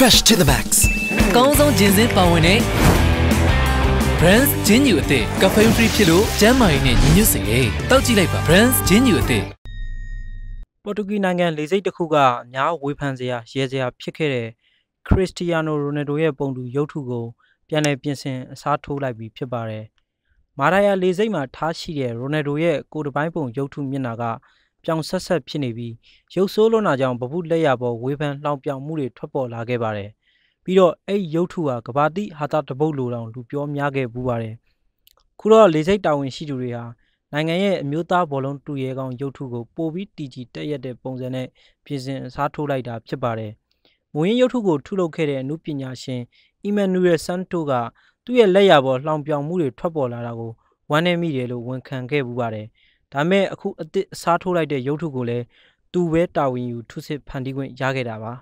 fresh to the max ကောင်းဆုံးဂျင်စင်ပါဝင်တဲ့ Brands Gin New အသစ် caffeine free ဖြစ်လို့ကျန်းမာရေးနဲ့ညီညွတ်စေတယ်တောက်ကြည့်လိုက်ပါ Brands Gin New အသစ်ပေါ်တူဂီနိုင်ငံလေဆိပ်တစ်ခုကအများဝေဖန်စရာရဲစရာဖြစ်ခဲ့တဲ့ခရစ္စတီယာနိုရိုနယ်ဒိုရဲ့ပုံတူရုပ်ထုကို ပြန်လည်ပြင်ဆင်အစားထိုးလိုက်ပြီးဖြစ်ပါတယ်မာရာယာလေဆိပ်မှာထားရှိတဲ့ရိုနယ်ဒိုရဲ့ကိုယ်တပိုင်းပုံ ရုပ်ထုမျက်နှာကပြောင်ဆက်ဆက်ဖြစ်နေပြီးရုပ်ဆိုးလွန်တာကြောင့်ဗပုလက်ရပေါ်ဝေဖန်လှောင်ပြောင်မှုတွေထွက်ပေါ်လာခဲ့ပါတယ်။ပြီးတော့အဲ့ရုပ်ထုဟာကဘာတိဟာတာတပုတ်လိုတောင်လူပြောများခဲ့ပူပါတယ်။ခုတော့လေစိတ်တာဝန်ရှိသူတွေဟာနိုင်ငံရဲ့အမျိုးသားဘောလုံးတူရဲကောင်ရုပ်ထုကိုပို့ပြီးတည်ကြည်တက်ရတဲ့ပုံစံနဲ့ပြင်ဆင်အစားထိုးလိုက်တာ ဖြစ်ပါတယ်။မူရင်းရုပ်ထုကိုထုလုပ်ခဲ့တဲ့အမှုပညာရှင်အီမန်နူရယ်ဆန်တိုကသူ့ရဲ့လက်ရပေါ်လှောင်ပြောင်မှုတွေထွက်ပေါ်လာတာကိုဝမ်းနည်းမိတယ်လို့ဝန်ခံခဲ့ပူပါတယ်။ဒါပေမဲ့အခုအစ်စ်အစားထိုးလိုက်တဲ့ရုပ်ထုကိုလည်းသူပဲတာဝန်ယူထုစစ်ဖန်တီးခွင့်ရခဲ့တာပါ